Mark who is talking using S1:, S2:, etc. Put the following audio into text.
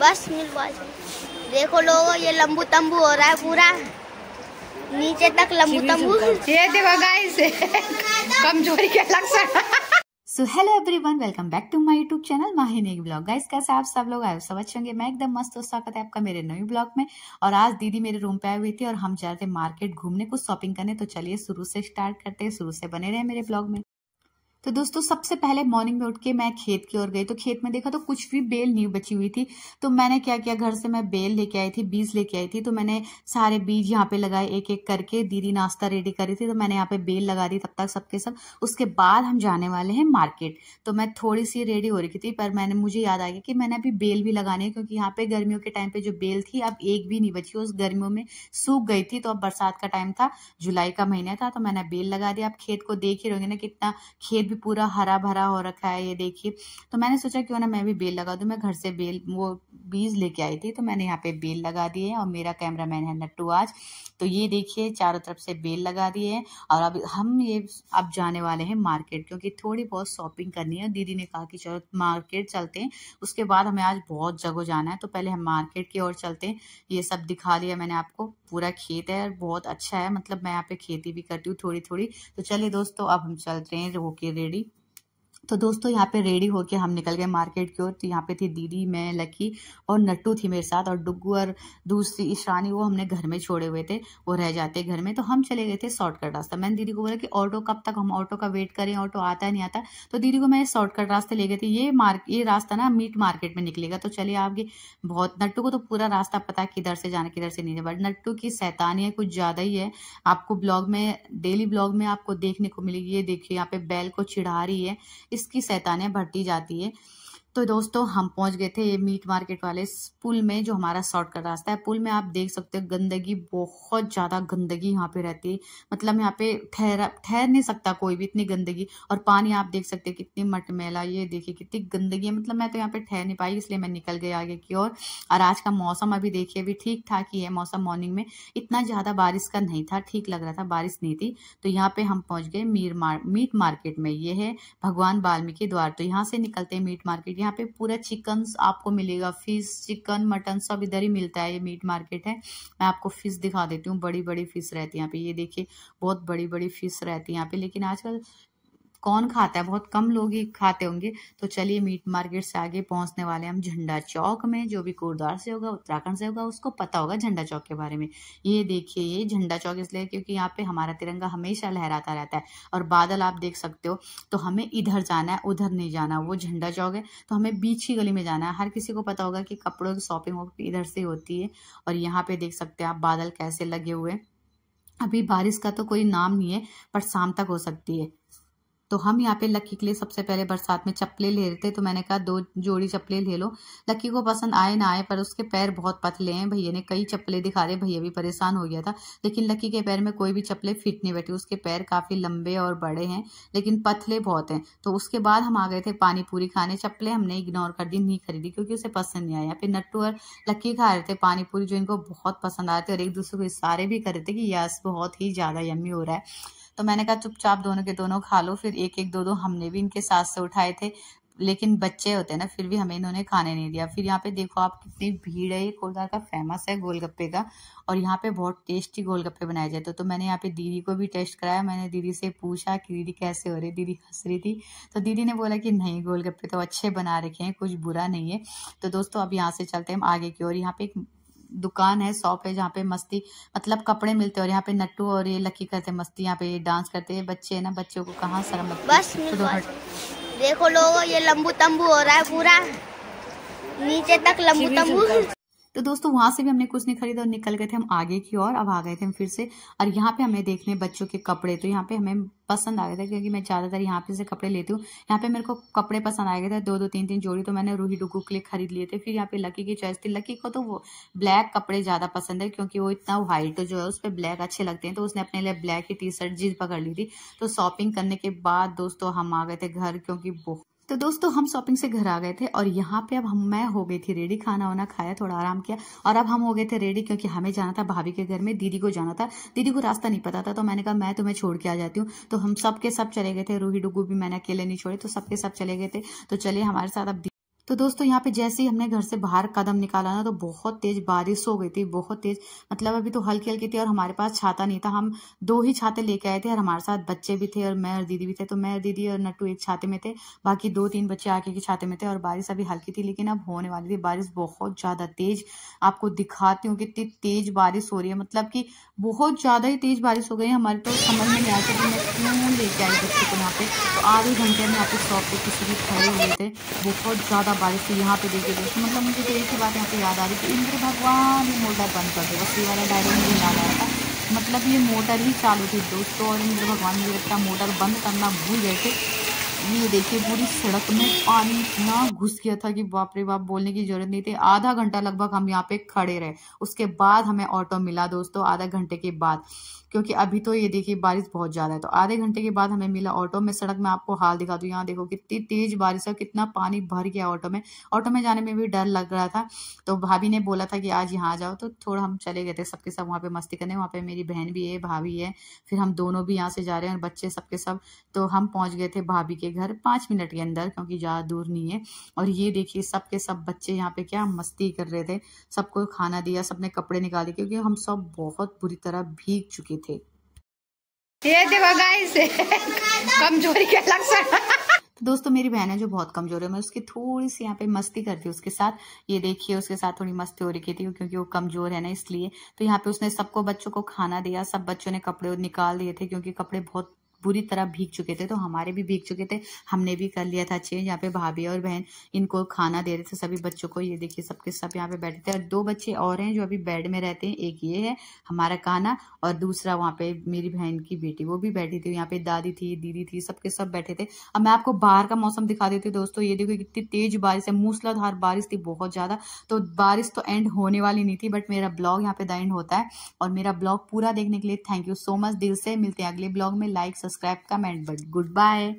S1: बस देखो लोगो ये लंबू तंबू हो रहा है पूरा नीचे तक लंबू तंबू ये देखो गाइस कमजोरी के लक्षण so hello everyone welcome back to my YouTube channel Mahini blog guys कैसे आप सब लोग आए सब अच्छे होंगे मैं एकदम मस्त हो स्वागत है आपका मेरे नए ब्लॉग में और आज दीदी मेरे रूम पे आई हुई थी और हम जा रहे थे मार्केट घूमने कुछ शॉपिंग करने तो चलिए शुरू से स्टार्ट करते हैं शुरू से बने रहे मेरे ब्लॉग में तो दोस्तों सबसे पहले मॉर्निंग में उठ के मैं खेत की ओर गई तो खेत में देखा तो कुछ भी बेल नहीं बची हुई थी तो मैंने क्या किया घर से मैं बेल लेके आई थी बीज लेके आई थी तो मैंने सारे बीज यहाँ पे लगाए एक एक करके दीदी नाश्ता रेडी करी थी तो मैंने यहाँ पे बेल लगा दी तब तक सबके सब उसके बाद हम जाने वाले हैं मार्केट तो मैं थोड़ी सी रेडी हो रही थी पर मैंने मुझे याद आ गया कि मैंने अभी बेल भी लगाने क्योंकि यहाँ पे गर्मियों के टाइम पे जो बेल थी अब एक भी नहीं बची उस गर्मियों में सूख गई थी तो अब बरसात का टाइम था जुलाई का महीना था तो मैंने बेल लगा दिया आप खेत को देख ही रहोगे ना कितना खेत भी पूरा हरा भरा हो रखा है ये देखिए तो मैंने सोचा क्यों ना मैं भी बेल लगा दूं मैं घर से बेल वो बीज लेके आई थी तो मैंने यहाँ पे बेल लगा दी है और मेरा कैमरा मैन है नट्टू आज तो ये देखिए चारों तरफ से बेल लगा दी है और अब हम ये अब जाने वाले हैं मार्केट क्योंकि थोड़ी बहुत शॉपिंग करनी है दीदी ने कहा कि चलो मार्केट चलते हैं उसके बाद हमें आज बहुत जगह जाना है तो पहले हम मार्केट की ओर चलते हैं ये सब दिखा लिया मैंने आपको पूरा खेत है और बहुत अच्छा है मतलब मैं यहाँ पे खेती भी करती हूँ थोड़ी थोड़ी तो चलिए दोस्तों अब हम चलते हैं होके रेडी तो दोस्तों यहाँ पे रेडी होके हम निकल गए मार्केट की ओर तो यहाँ पे थी दीदी मैं लकी और नट्टू थी मेरे साथ और डुग्गू और दूसरी ईशानी वो हमने घर में छोड़े हुए थे वो रह जाते घर में तो हम चले गए थे शॉर्टकट रास्ता मैंने दीदी को बोला कि ऑटो कब तक हम ऑटो का वेट करें ऑटो आता है नहीं आता तो दीदी को मैं शॉर्टकट रास्ते ले गए थे ये मार्क ये रास्ता ना मीट मार्केट में निकलेगा तो चलिए आपकी बहुत नट्टू को तो पूरा रास्ता पता है किधर से जाना किधर से नहीं बट नट्टू की सैतानियाँ कुछ ज़्यादा ही है आपको ब्लॉग में डेली ब्लॉग में आपको देखने को मिलेगी ये देखिए यहाँ पे बैल को चिढ़ा रही है इसकी सैतानें भरती जाती है तो दोस्तों हम पहुंच गए थे ये मीट मार्केट वाले पुल में जो हमारा शॉर्ट का रास्ता है पुल में आप देख सकते हो गंदगी बहुत ज़्यादा गंदगी यहाँ पे रहती है मतलब यहाँ पे ठहरा ठहर नहीं सकता कोई भी इतनी गंदगी और पानी आप देख सकते कितनी मटमैला ये देखिए कितनी गंदगी है मतलब मैं तो यहाँ पे ठहर नहीं पाई इसलिए मैं निकल गई आगे की ओर और आज का मौसम अभी देखिए अभी ठीक ठाक ही है मौसम मॉर्निंग में इतना ज़्यादा बारिश का नहीं था ठीक लग रहा था बारिश नहीं थी तो यहाँ पे हम पहुंच गए मीट मार्केट में ये है भगवान वाल्मीकि द्वार तो यहाँ से निकलते हैं मीट मार्केट यहाँ यहाँ पे पूरा चिकन आपको मिलेगा फिश चिकन मटन सब इधर ही मिलता है ये मीट मार्केट है मैं आपको फिश दिखा देती हूँ बड़ी बड़ी फिश रहती है यहाँ पे ये देखिए बहुत बड़ी बड़ी फिश रहती है यहाँ पे लेकिन आजकल कौन खाता है बहुत कम लोग ही खाते होंगे तो चलिए मीट मार्केट से आगे पहुंचने वाले हम झंडा चौक में जो भी गुरुद्वार से होगा उत्तराखंड से होगा उसको पता होगा झंडा चौक के बारे में ये देखिए ये झंडा चौक इसलिए क्योंकि यहाँ पे हमारा तिरंगा हमेशा लहराता रहता है और बादल आप देख सकते हो तो हमें इधर जाना है उधर नहीं जाना वो झंडा चौक है तो हमें बीच की गली में जाना है हर किसी को पता होगा कि कपड़ों की शॉपिंग इधर से होती है और यहाँ पे देख सकते हैं आप बादल कैसे लगे हुए अभी बारिश का तो कोई नाम नहीं है पर शाम तक हो सकती है तो हम यहाँ पे लक्की के लिए सबसे पहले बरसात में चप्पलें ले रहे थे तो मैंने कहा दो जोड़ी चप्पलें ले लो लक्की को पसंद आए ना आए पर उसके पैर बहुत पतले हैं भैया ने कई चप्पलें दिखा रहे भैया भी परेशान हो गया था लेकिन लक्की के पैर में कोई भी चप्पलें फिट नहीं बैठी उसके पैर काफ़ी लंबे और बड़े हैं लेकिन पतले बहुत हैं तो उसके बाद हम आ गए थे पानी पूरी खाने चप्पलें हमने इग्नोर कर दी नहीं खरीदी क्योंकि उसे पसंद नहीं आया फिर नट्टू और लक्की खा रहे थे पानी पूरी जो इनको बहुत पसंद आ रहे थे और एक दूसरे को इशारे भी कर रहे थे कि यस बहुत ही ज़्यादा यमी हो रहा है तो मैंने कहा चुपचाप दोनों के दोनों खा लो फिर एक एक दो दो हमने भी इनके साथ से उठाए थे लेकिन बच्चे होते हैं ना फिर भी हमें इन्होंने खाने नहीं दिया फिर यहाँ पे देखो आप कितनी भीड़ है ये कोलकाता का फेमस है गोलगप्पे का और यहाँ पे बहुत टेस्टी गोलगप्पे बनाए जाते तो मैंने यहाँ पे दीदी को भी टेस्ट कराया मैंने दीदी से पूछा कि दीदी कैसे हो रही दीदी हंस रही थी तो दीदी ने बोला कि नहीं गोलगप्पे तो अच्छे बना रखे हैं कुछ बुरा नहीं है तो दोस्तों अब यहाँ से चलते हैं हम आगे की ओर यहाँ पे एक दुकान है शॉप है जहाँ पे मस्ती मतलब कपड़े मिलते हैं और यहाँ पे नट्टू और ये लकी करते मस्ती यहाँ पे डांस करते हैं बच्चे है ना बच्चों को कहाँ शर्म तो देखो लोगो ये लम्बू तम्बू हो रहा है पूरा नीचे तक लम्बू तम्बू तो दोस्तों वहां से भी हमने कुछ नहीं खरीदा और निकल गए थे हम आगे की ओर अब आ गए थे हम फिर से और यहाँ पे हमें देखने बच्चों के कपड़े तो यहाँ पे हमें पसंद आ गए थे क्योंकि मैं ज़्यादातर यहाँ पे से कपड़े लेती हूँ यहाँ पे मेरे को कपड़े पसंद आए गए थे दो दो तीन तीन जोड़ी तो मैंने रूही डुगू के लिए खरीद लिए थे फिर यहाँ पे लकी की चॉइस थी लकी को तो वो ब्लैक कपड़े ज़्यादा पसंद है क्योंकि वो इतना व्हाइट जो है उस पर ब्लैक अच्छे लगते हैं तो उसने अपने लिए ब्लैक की टी शर्ट जीन्स पकड़ ली थी तो शॉपिंग करने के बाद दोस्तों हम आ गए थे घर क्योंकि बहुत तो दोस्तों हम शॉपिंग से घर आ गए थे और यहाँ पे अब हम मैं हो गई थी रेडी खाना वाना खाया थोड़ा आराम किया और अब हम हो गए थे रेडी क्योंकि हमें जाना था भाभी के घर में दीदी को जाना था दीदी को रास्ता नहीं पता था तो मैंने कहा मैं तुम्हें छोड़ के आ जाती हूँ तो हम सबके सब चले गए थे रूही डुगू भी मैंने अकेले नहीं छोड़े तो सबके सब चले गए थे तो चले हमारे साथ अब तो दोस्तों यहाँ पे जैसे ही हमने घर से बाहर कदम निकाला ना तो बहुत तेज बारिश हो गई थी बहुत तेज मतलब अभी तो हल्की हल्की थी और हमारे पास छाता नहीं था हम दो ही छाते लेके आए थे और हमारे साथ बच्चे भी थे और मैं और दीदी भी थे तो मैं और दीदी और नट्टू एक छाते में थे बाकी दो तीन बच्चे आगे के छाते में थे और बारिश अभी हल्की थी लेकिन अब होने वाली थी बारिश बहुत ज़्यादा तेज आपको दिखाती हूँ कितनी तेज बारिश हो रही है मतलब की बहुत ज़्यादा ही तेज बारिश हो गई हमारे तो समझ में नहीं आता मैं क्यों लेके आई बच्चे को वहाँ पे तो आधे घंटे में आपके शॉप पे किसी भी खड़े हुए थे बहुत ज़्यादा बारिश से यहाँ पे देखिए दोस्तों मतलब मुझे तो एक ही बात यहाँ पे याद आ रही थी इंद्र भगवान ये मोटर बंद कर दो बस ये वाला डायलॉग मुझे याद आया था मतलब ये मोटर ही चालू थी दोस्तों और इंद्र भगवान मुझे लगता मोटर बंद करना भूल गए थे ये देखिए पूरी सड़क में पानी इतना घुस गया था कि बाप रे बाप बोलने की जरूरत नहीं थी आधा घंटा लगभग हम यहाँ पे खड़े रहे उसके बाद हमें ऑटो मिला दोस्तों आधा घंटे के बाद क्योंकि अभी तो ये देखिए बारिश बहुत ज़्यादा है तो आधे घंटे के बाद हमें मिला ऑटो में सड़क में आपको हाल दिखा दू यहाँ देखो कितनी तेज बारिश है कितना पानी भर गया ऑटो में ऑटो में जाने में भी डर लग रहा था तो भाभी ने बोला था कि आज यहाँ जाओ तो थोड़ा हम चले गए थे सबके सब वहाँ पे मस्ती करने वहाँ पे मेरी बहन भी है भाभी है फिर हम दोनों भी यहाँ से जा रहे हैं और बच्चे सबके सब तो हम पहुंच गए थे भाभी के घर पाँच मिनट के अंदर क्योंकि ज़्यादा दूर नहीं है और ये देखिए सब के सब बच्चे यहाँ पे क्या मस्ती कर रहे थे सबको खाना दिया सबने कपड़े निकाले क्योंकि हम सब बहुत बुरी तरह भीग चुके थे ये देखो गाइस कमजोरी के लक्षण तो दोस्तों मेरी बहन है जो बहुत कमजोर है मैं उसकी थोड़ी सी यहाँ पे मस्ती करती हूँ उसके साथ ये देखिए उसके साथ थोड़ी मस्ती हो रही थी क्योंकि वो कमजोर है ना इसलिए तो यहाँ पे उसने सबको बच्चों को खाना दिया सब बच्चों ने कपड़े निकाल दिए थे क्योंकि कपड़े बहुत बुरी तरह भीग चुके थे तो हमारे भी भीग चुके थे हमने भी कर लिया था चेंज यहाँ पे भाभी और बहन इनको खाना दे रहे थे सभी बच्चों को ये देखिए सबके सब, सब यहाँ पे बैठे थे और दो बच्चे और हैं जो अभी बेड में रहते हैं एक ये है हमारा खाना और दूसरा वहाँ पे मेरी बहन की बेटी वो भी बैठी थी यहाँ पे दादी थी दीदी थी सबके सब बैठे थे अब मैं आपको बाहर का मौसम दिखा देती हूँ दोस्तों ये देखो कितनी तेज बारिश है मूसलाधार बारिश थी बहुत ज़्यादा तो बारिश तो एंड होने वाली नहीं थी बट मेरा ब्लॉग यहाँ पे द एंड होता है और मेरा ब्लॉग पूरा देखने के लिए थैंक यू सो मच दिल से मिलते हैं अगले ब्लॉग में like subscribe comment but good bye